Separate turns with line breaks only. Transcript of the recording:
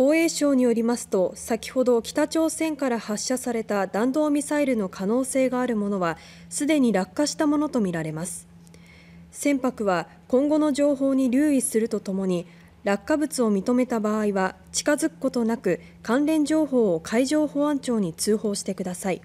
防衛省によりますと先ほど北朝鮮から発射された弾道ミサイルの可能性があるものはすでに落下したものとみられます船舶は今後の情報に留意するとともに落下物を認めた場合は近づくことなく関連情報を海上保安庁に通報してください